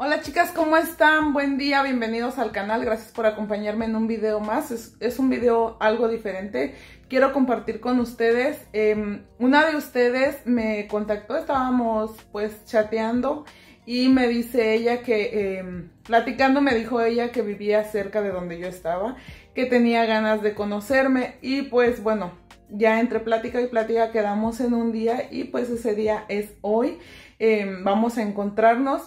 Hola chicas, ¿cómo están? Buen día, bienvenidos al canal, gracias por acompañarme en un video más, es, un video algo diferente, quiero compartir con ustedes, em, una de ustedes me contactó, estábamos pues chateando y me dice ella que, em, platicando me dijo ella que vivía cerca de donde yo estaba, que tenía ganas de conocerme y pues bueno, ya entre plática y plática quedamos en un día y pues ese día es hoy, em, vamos a encontrarnos.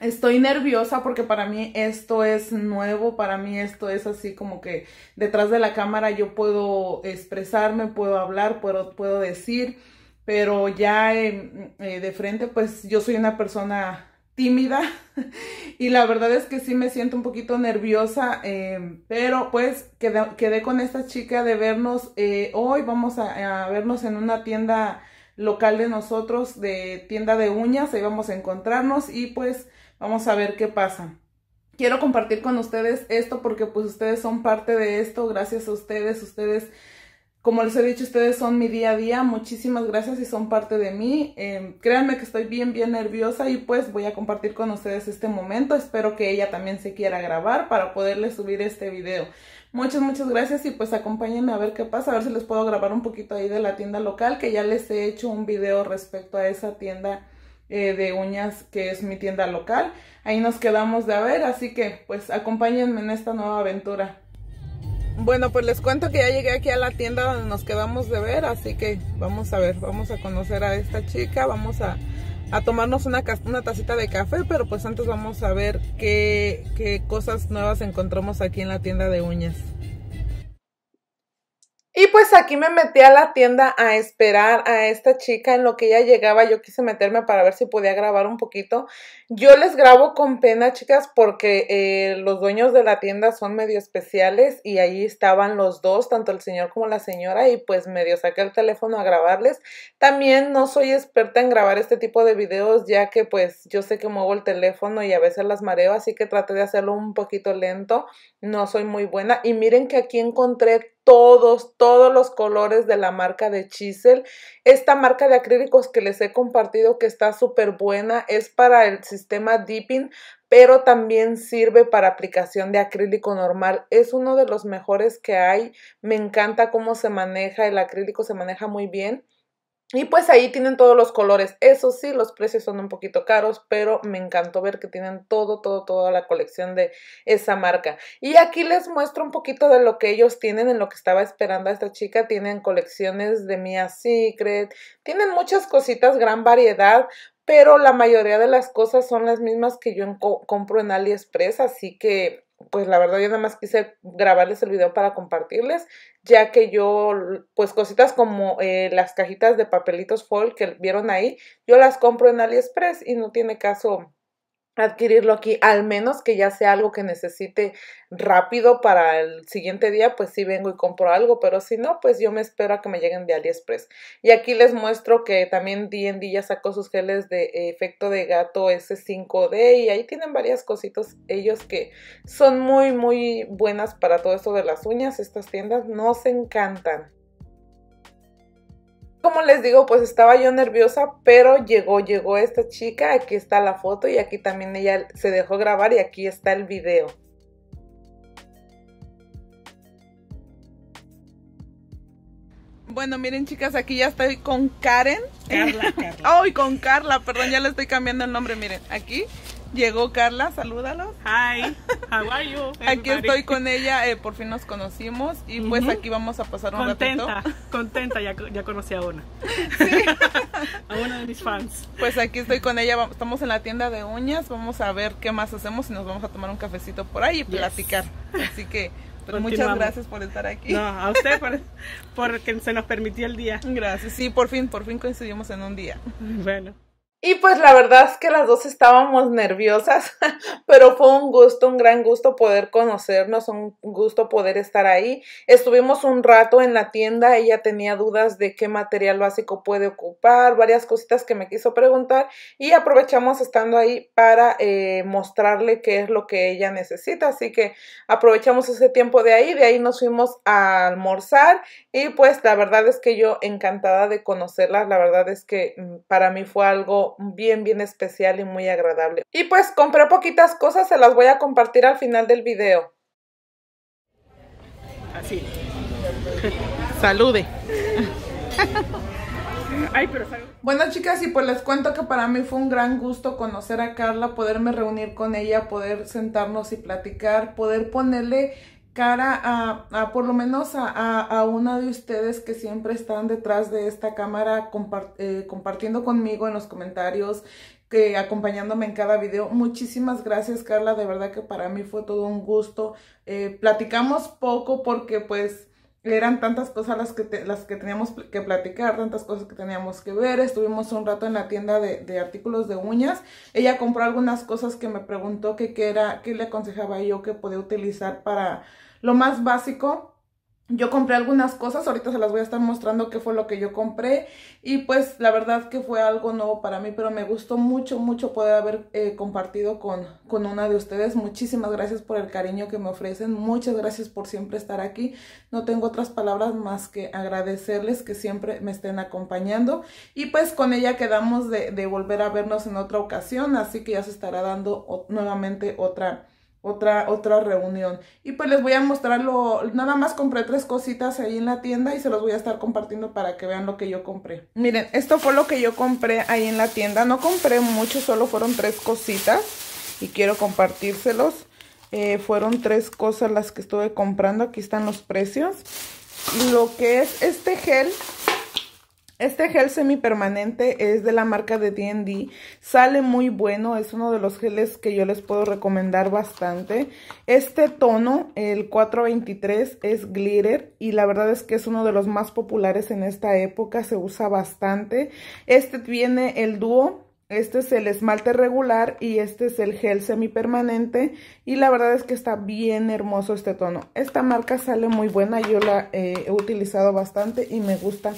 Estoy nerviosa porque para mí esto es nuevo, para mí esto es así como que detrás de la cámara yo puedo expresarme, puedo hablar, puedo, decir, pero ya eh, de frente pues yo soy una persona tímida y la verdad es que sí me siento un poquito nerviosa, em, pero pues quedé, con esta chica de vernos eh, hoy, vamos a vernos en una tienda local de nosotros, de tienda de uñas, ahí vamos a encontrarnos y pues Vamos a ver qué pasa. Quiero compartir con ustedes esto porque pues ustedes son parte de esto. Gracias a ustedes, ustedes, como les he dicho, ustedes son mi día a día. Muchísimas gracias y son parte de mí. Eh, créanme que estoy bien, bien nerviosa y pues voy a compartir con ustedes este momento. Espero que ella también se quiera grabar para poderle subir este video. Muchas, muchas gracias y pues acompáñenme a ver qué pasa, a ver si les puedo grabar un poquito ahí de la tienda local, que ya les he hecho un video respecto a esa tienda eh, de uñas que es mi tienda local. Ahí nos quedamos de ver, así que pues acompáñenme en esta nueva aventura. Bueno, pues les cuento que ya llegué aquí a la tienda donde nos quedamos de ver, así que vamos a ver, vamos a conocer a esta chica, vamos a, a tomarnos una, una, tacita de café, pero pues antes vamos a ver qué, qué cosas nuevas encontramos aquí en la tienda de uñas pues aquí me metí a la tienda a esperar a esta chica en lo que ella llegaba. Yo quise meterme para ver si podía grabar un poquito. Yo les grabo con pena, chicas, porque eh, los dueños de la tienda son medio especiales y ahí estaban los dos, tanto el señor como la señora, y pues medio saqué el teléfono a grabarles. También no soy experta en grabar este tipo de videos, ya que pues yo sé que muevo el teléfono y a veces las mareo, así que traté de hacerlo un poquito lento. No soy muy buena. Y miren que aquí encontré todos, todos los colores de la marca de Chisel. Esta marca de acrílicos que les he compartido que está súper buena es para el sistema dipping, pero también sirve para aplicación de acrílico normal. Es uno de los mejores que hay. Me encanta cómo se maneja el acrílico, se maneja muy bien. Y pues ahí tienen todos los colores. Eso sí, los precios son un poquito caros, pero me encantó ver que tienen todo, todo, toda la colección de esa marca. Y aquí les muestro un poquito de lo que ellos tienen, en lo que estaba esperando a esta chica. Tienen colecciones de Mia Secret, tienen muchas cositas, gran variedad pero la mayoría de las cosas son las mismas que yo compro en AliExpress, así que pues la verdad yo nada más quise grabarles el video para compartirles, ya que yo, pues cositas como eh, las cajitas de papelitos foil que vieron ahí, yo las compro en AliExpress y no tiene caso adquirirlo aquí, al menos que ya sea algo que necesite rápido para el siguiente día, pues si vengo y compro algo, pero si no, pues yo me espero a que me lleguen de AliExpress. Y aquí les muestro que también D&D ya sacó sus geles de efecto de gato S5D y ahí tienen varias cositas ellos que son muy muy buenas para todo eso de las uñas, estas tiendas nos encantan como les digo, pues estaba yo nerviosa, pero llegó, llegó esta chica, aquí está la foto y aquí también ella se dejó grabar y aquí está el video. Bueno, miren chicas, aquí ya estoy con Karen. Carla, Oh, con Carla, perdón, ya le estoy cambiando el nombre, miren, aquí Llegó Carla, salúdalos. Hi, how are you? Aquí estoy con ella, eh, por fin nos conocimos y pues aquí vamos a pasar un contenta, Contenta, ya, ya conocí a una. ¿Sí? a una de mis fans. Pues aquí estoy con ella, estamos en la tienda de uñas, vamos a ver qué más hacemos y nos vamos a tomar un cafecito por ahí y platicar. Así que pues, muchas gracias por estar aquí. No, a usted por, se nos permitió el día. Gracias. Sí, por fin, por fin coincidimos en un día. Bueno. Y pues la verdad es que las dos estábamos nerviosas, pero fue un gusto, un gran gusto poder conocernos, un gusto poder estar ahí. Estuvimos un rato en la tienda, ella tenía dudas de qué material básico puede ocupar, varias cositas que me quiso preguntar y aprovechamos estando ahí para eh, mostrarle qué es lo que ella necesita. Así que aprovechamos ese tiempo de ahí, de ahí nos fuimos a almorzar y pues la verdad es que yo encantada de conocerla, la verdad es que mm, para mí fue algo bien, bien especial y muy agradable. Y pues compré poquitas cosas, se las voy a compartir al final del video. Así. Salude. Ay, pero bueno chicas y pues les cuento que para mí fue un gran gusto conocer a Carla, poderme reunir con ella, poder sentarnos y platicar, poder ponerle cara a, por lo menos a, una de ustedes que siempre están detrás de esta cámara eh, compartiendo conmigo en los comentarios, que acompañándome en cada video. Muchísimas gracias Carla, de verdad que para mí fue todo un gusto. Eh, platicamos poco porque pues eran tantas cosas las que, las que teníamos que platicar, tantas cosas que teníamos que ver. Estuvimos un rato en la tienda de, artículos de uñas. Ella compró algunas cosas que me preguntó qué era, qué le aconsejaba yo que podía utilizar para lo más básico yo compré algunas cosas, ahorita se las voy a estar mostrando qué fue lo que yo compré y pues la verdad que fue algo nuevo para mí, pero me gustó mucho, mucho poder haber eh, compartido con, con una de ustedes. Muchísimas gracias por el cariño que me ofrecen, muchas gracias por siempre estar aquí. No tengo otras palabras más que agradecerles que siempre me estén acompañando y pues con ella quedamos de, de volver a vernos en otra ocasión, así que ya se estará dando nuevamente otra otra, otra reunión. Y pues les voy a mostrarlo, nada más compré tres cositas ahí en la tienda y se los voy a estar compartiendo para que vean lo que yo compré. Miren, esto fue lo que yo compré ahí en la tienda. No compré mucho, solo fueron tres cositas y quiero compartírselos. Eh, fueron tres cosas las que estuve comprando, aquí están los precios. Lo que es este gel este gel semipermanente es de la marca de D&D, sale muy bueno, es uno de los geles que yo les puedo recomendar bastante. Este tono, el 423, es glitter y la verdad es que es uno de los más populares en esta época, se usa bastante. Este tiene el dúo, este es el esmalte regular y este es el gel semipermanente y la verdad es que está bien hermoso este tono. Esta marca sale muy buena, yo la he utilizado bastante y me gusta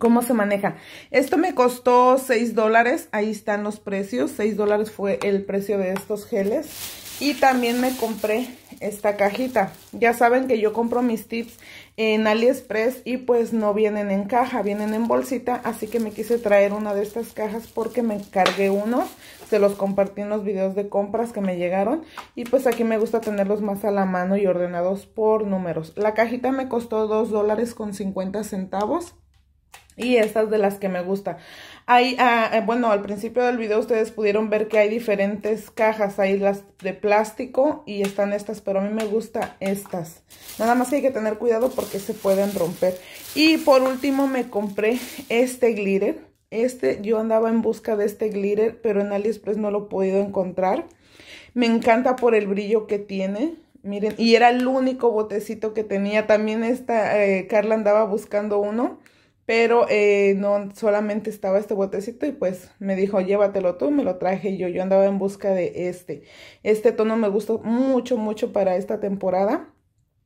¿Cómo se maneja? Esto me costó 6 dólares. Ahí están los precios. 6 dólares fue el precio de estos geles. Y también me compré esta cajita. Ya saben que yo compro mis tips en AliExpress y pues no vienen en caja, vienen en bolsita. Así que me quise traer una de estas cajas porque me cargué unos. Se los compartí en los videos de compras que me llegaron. Y pues aquí me gusta tenerlos más a la mano y ordenados por números. La cajita me costó 2 dólares con 50 centavos. Y estas de las que me gusta. Ah, eh, bueno, al principio del video ustedes pudieron ver que hay diferentes cajas. Hay las de plástico y están estas, pero a mí me gustan estas. Nada más hay que tener cuidado porque se pueden romper. Y por último me compré este glitter. Este, yo andaba en busca de este glitter, pero en AliExpress no lo he podido encontrar. Me encanta por el brillo que tiene. Miren, y era el único botecito que tenía. También esta, eh, Carla andaba buscando uno pero eh, no solamente estaba este botecito y pues me dijo llévatelo tú, me lo traje yo, yo andaba en busca de este. Este tono me gustó mucho, mucho para esta temporada.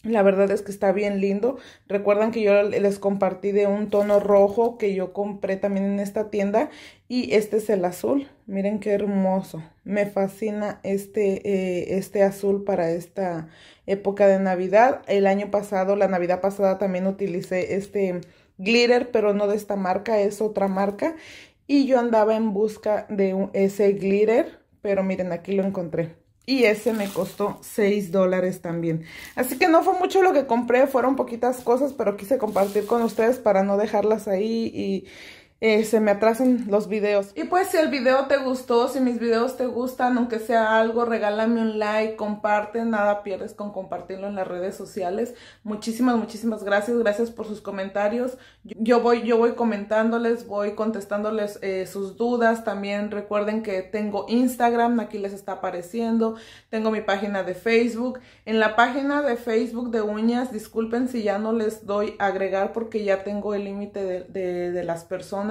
La verdad es que está bien lindo. Recuerdan que yo les compartí de un tono rojo que yo compré también en esta tienda. Y este es el azul. Miren qué hermoso. Me fascina este, eh, este azul para esta época de Navidad. El año pasado, la Navidad pasada, también utilicé este glitter, pero no de esta marca, es otra marca. Y yo andaba en busca de un, ese glitter, pero miren, aquí lo encontré. Y ese me costó 6 dólares también. Así que no fue mucho lo que compré, fueron poquitas cosas, pero quise compartir con ustedes para no dejarlas ahí y eh, se me atrasan los videos. Y pues si el video te gustó, si mis videos te gustan, aunque sea algo, regálame un like, comparte, nada pierdes con compartirlo en las redes sociales. Muchísimas, muchísimas gracias, gracias por sus comentarios. Yo voy, yo voy comentándoles, voy contestándoles eh, sus dudas. También recuerden que tengo Instagram, aquí les está apareciendo. Tengo mi página de Facebook. En la página de Facebook de uñas, disculpen si ya no les doy agregar porque ya tengo el límite de las personas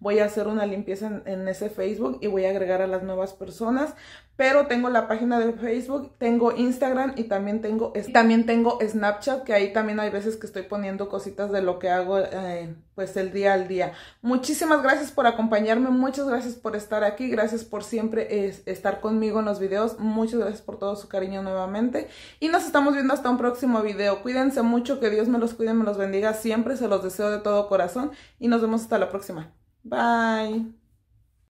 Voy a hacer una limpieza en ese Facebook y voy a agregar a las nuevas personas pero tengo la página de Facebook, tengo Instagram y también tengo, también tengo Snapchat, que ahí también hay veces que estoy poniendo cositas de lo que hago eh, pues el día al día. Muchísimas gracias por acompañarme, muchas gracias por estar aquí, gracias por siempre estar conmigo en los videos, muchas gracias por todo su cariño nuevamente y nos estamos viendo hasta un próximo video. Cuídense mucho, que Dios me los cuide, me los bendiga siempre, se los deseo de todo corazón y nos vemos hasta la próxima. Bye.